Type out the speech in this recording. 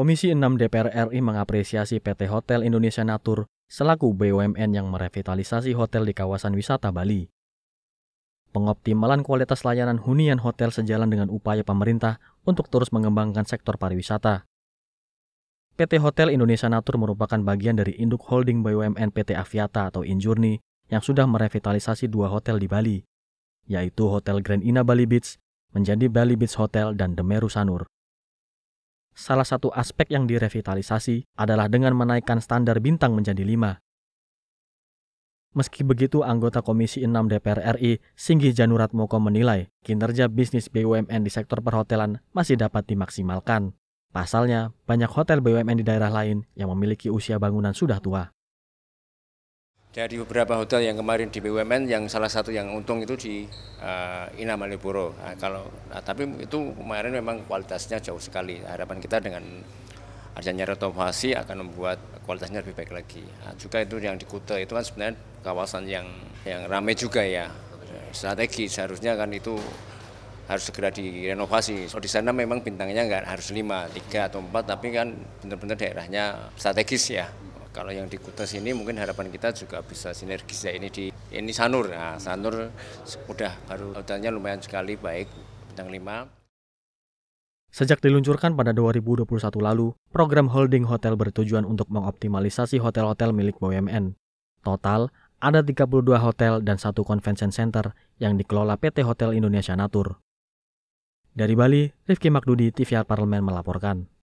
Komisi 6 DPR RI mengapresiasi PT Hotel Indonesia Natur selaku BUMN yang merevitalisasi hotel di kawasan wisata Bali. Pengoptimalan kualitas layanan hunian hotel sejalan dengan upaya pemerintah untuk terus mengembangkan sektor pariwisata. PT Hotel Indonesia Natur merupakan bagian dari induk holding BUMN PT Aviata atau Injurni yang sudah merevitalisasi dua hotel di Bali, yaitu Hotel Grand Ina Bali Beach menjadi Bali Beach Hotel dan Demeru Sanur. Salah satu aspek yang direvitalisasi adalah dengan menaikkan standar bintang menjadi lima. Meski begitu, anggota Komisi 6 DPR RI, Singgih Januratmoko menilai kinerja bisnis BUMN di sektor perhotelan masih dapat dimaksimalkan. Pasalnya, banyak hotel BUMN di daerah lain yang memiliki usia bangunan sudah tua. Dari beberapa hotel yang kemarin di BUMN, yang salah satu yang untung itu di uh, Ina Nah, kalau, nah, tapi itu kemarin memang kualitasnya jauh sekali. Harapan kita dengan adanya renovasi akan membuat kualitasnya lebih baik lagi. Nah, juga itu yang di Kuta itu kan sebenarnya kawasan yang yang ramai juga ya. Strategi seharusnya kan itu harus segera direnovasi. So, di sana memang bintangnya nggak harus lima, tiga atau empat, tapi kan benar-benar daerahnya strategis ya. Kalau yang di Kuta ini mungkin harapan kita juga bisa sinergis ya ini di ini Sanur. Nah, Sanur sudah baru hutannya lumayan sekali baik bintang 5. Sejak diluncurkan pada 2021 lalu, program holding hotel bertujuan untuk mengoptimalisasi hotel-hotel milik BUMN. Total, ada 32 hotel dan satu convention center yang dikelola PT Hotel Indonesia Natur. Dari Bali, Rifki Makdudi, TVR Parlemen melaporkan.